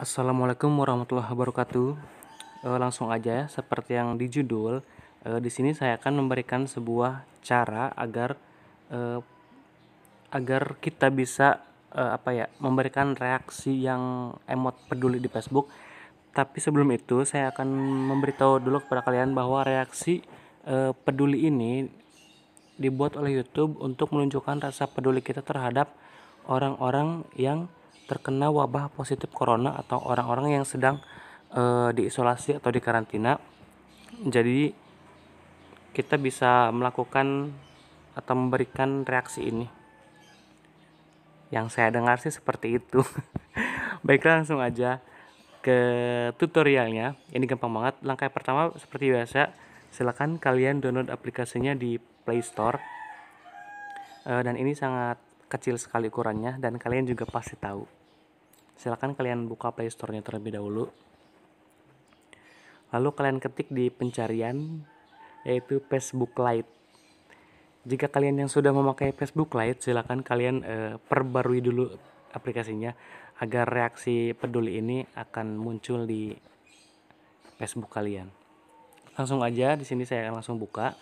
Assalamualaikum warahmatullahi wabarakatuh. E, langsung aja ya, seperti yang di judul, e, eh, di sini saya akan memberikan sebuah cara agar e, agar kita bisa e, apa ya memberikan reaksi yang emot peduli di Facebook. Tapi sebelum itu saya akan memberitahu dulu kepada kalian bahwa reaksi e, peduli ini dibuat oleh YouTube untuk menunjukkan rasa peduli kita terhadap orang-orang yang terkena wabah positif corona atau orang-orang yang sedang e, diisolasi atau dikarantina, Jadi kita bisa melakukan atau memberikan reaksi ini. Yang saya dengar sih seperti itu. Baiklah langsung aja ke tutorialnya. Ini gampang banget. Langkah pertama seperti biasa, silakan kalian download aplikasinya di Play Store. E, dan ini sangat kecil sekali ukurannya dan kalian juga pasti tahu. Silahkan kalian buka Play Store-nya terlebih dahulu. Lalu kalian ketik di pencarian yaitu Facebook Lite. Jika kalian yang sudah memakai Facebook Lite, silahkan kalian eh, perbarui dulu aplikasinya agar reaksi peduli ini akan muncul di Facebook kalian. Langsung aja di sini saya akan langsung buka.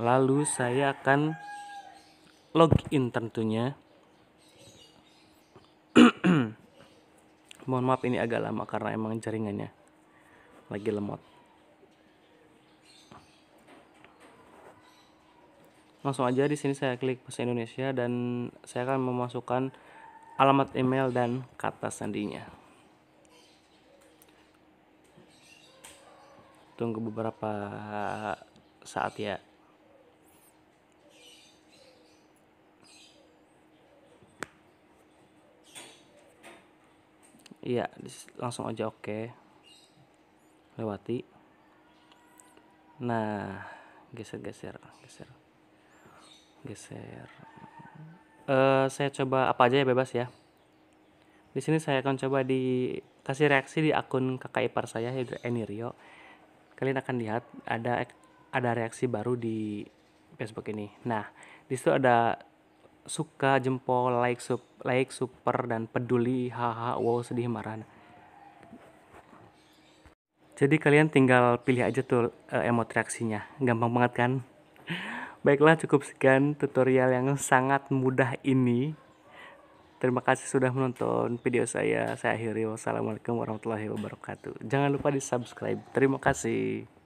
Lalu saya akan login tentunya. mohon maaf ini agak lama karena emang jaringannya lagi lemot langsung aja di sini saya klik bahasa Indonesia dan saya akan memasukkan alamat email dan kata sandinya. Tunggu beberapa saat ya. iya langsung aja oke okay. lewati nah geser geser geser geser uh, saya coba apa aja ya bebas ya di sini saya akan coba di kasih reaksi di akun kakak ipar saya yaitu Enirio eh, kalian akan lihat ada ada reaksi baru di Facebook ini nah di situ ada suka jempol like sub like super dan peduli haha wow sedih marah jadi kalian tinggal pilih aja tuh uh, emot reaksinya gampang banget kan baiklah cukup sekian tutorial yang sangat mudah ini terima kasih sudah menonton video saya saya akhiri wassalamualaikum warahmatullahi wabarakatuh jangan lupa di subscribe terima kasih